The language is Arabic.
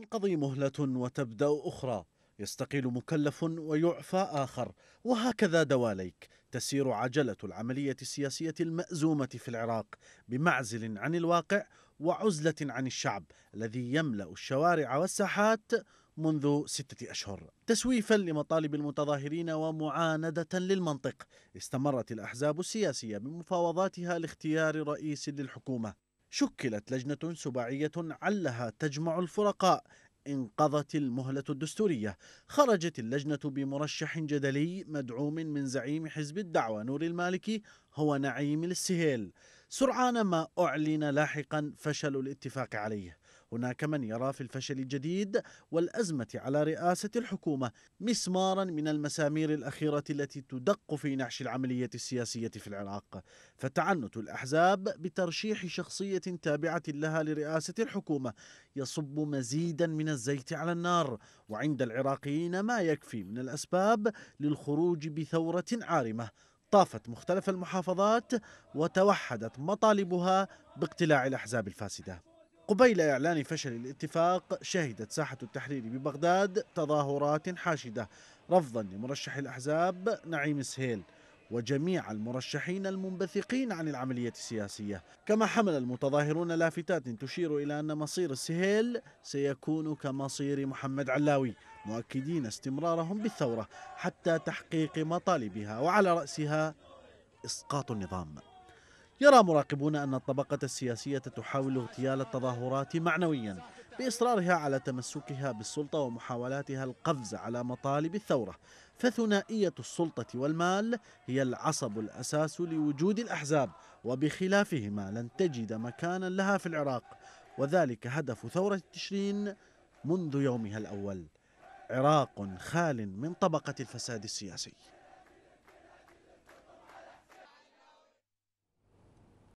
تنقضي مهلة وتبدأ أخرى يستقيل مكلف ويعفى آخر وهكذا دواليك تسير عجلة العملية السياسية المأزومة في العراق بمعزل عن الواقع وعزلة عن الشعب الذي يملأ الشوارع والساحات منذ ستة أشهر تسويفا لمطالب المتظاهرين ومعاندة للمنطق استمرت الأحزاب السياسية بمفاوضاتها لاختيار رئيس للحكومة شكلت لجنة سباعية علها تجمع الفرقاء انقضت المهلة الدستورية خرجت اللجنة بمرشح جدلي مدعوم من زعيم حزب الدعوة نور المالكي هو نعيم السهيل سرعان ما أعلن لاحقا فشل الاتفاق عليه هناك من يرى في الفشل الجديد والأزمة على رئاسة الحكومة مسمارا من المسامير الأخيرة التي تدق في نعش العملية السياسية في العراق فتعنت الأحزاب بترشيح شخصية تابعة لها لرئاسة الحكومة يصب مزيدا من الزيت على النار وعند العراقيين ما يكفي من الأسباب للخروج بثورة عارمة طافت مختلف المحافظات وتوحدت مطالبها باقتلاع الأحزاب الفاسدة قبيل إعلان فشل الاتفاق شهدت ساحة التحرير ببغداد تظاهرات حاشدة رفضا لمرشح الأحزاب نعيم سهيل وجميع المرشحين المنبثقين عن العملية السياسية كما حمل المتظاهرون لافتات تشير إلى أن مصير السهيل سيكون كمصير محمد علاوي مؤكدين استمرارهم بالثورة حتى تحقيق مطالبها وعلى رأسها إسقاط النظام يرى مراقبون أن الطبقة السياسية تحاول اغتيال التظاهرات معنويا بإصرارها على تمسكها بالسلطة ومحاولاتها القفز على مطالب الثورة فثنائية السلطة والمال هي العصب الأساس لوجود الأحزاب وبخلافهما لن تجد مكانا لها في العراق وذلك هدف ثورة تشرين منذ يومها الأول عراق خال من طبقة الفساد السياسي